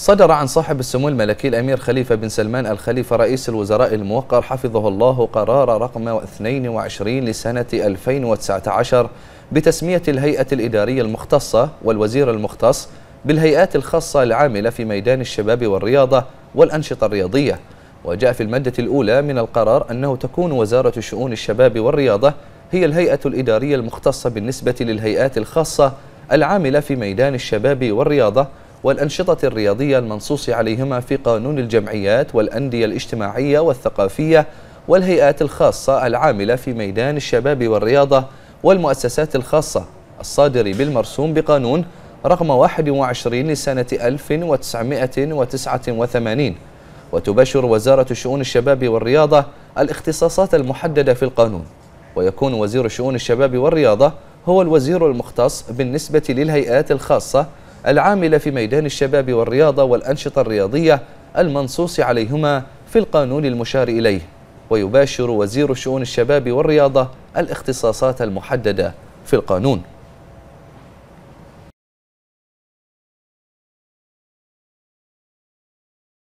صدر عن صاحب السمو الملكي الأمير خليفة بن سلمان الخليفة رئيس الوزراء الموقر حفظه الله قرار رقم 22 لسنة 2019 بتسمية الهيئة الإدارية المختصة والوزير المختص بالهيئات الخاصة العاملة في ميدان الشباب والرياضة والأنشطة الرياضية وجاء في المادة الأولى من القرار أنه تكون وزارة شؤون الشباب والرياضة هي الهيئة الإدارية المختصة بالنسبة للهيئات الخاصة العاملة في ميدان الشباب والرياضة والأنشطة الرياضية المنصوص عليهما في قانون الجمعيات والأندية الاجتماعية والثقافية والهيئات الخاصة العاملة في ميدان الشباب والرياضة والمؤسسات الخاصة الصادر بالمرسوم بقانون رقم 21 لسنة 1989 وتباشر وزارة شؤون الشباب والرياضة الاختصاصات المحددة في القانون ويكون وزير شؤون الشباب والرياضة هو الوزير المختص بالنسبة للهيئات الخاصة العاملة في ميدان الشباب والرياضة والأنشطة الرياضية المنصوص عليهما في القانون المشار إليه ويباشر وزير شؤون الشباب والرياضة الاختصاصات المحددة في القانون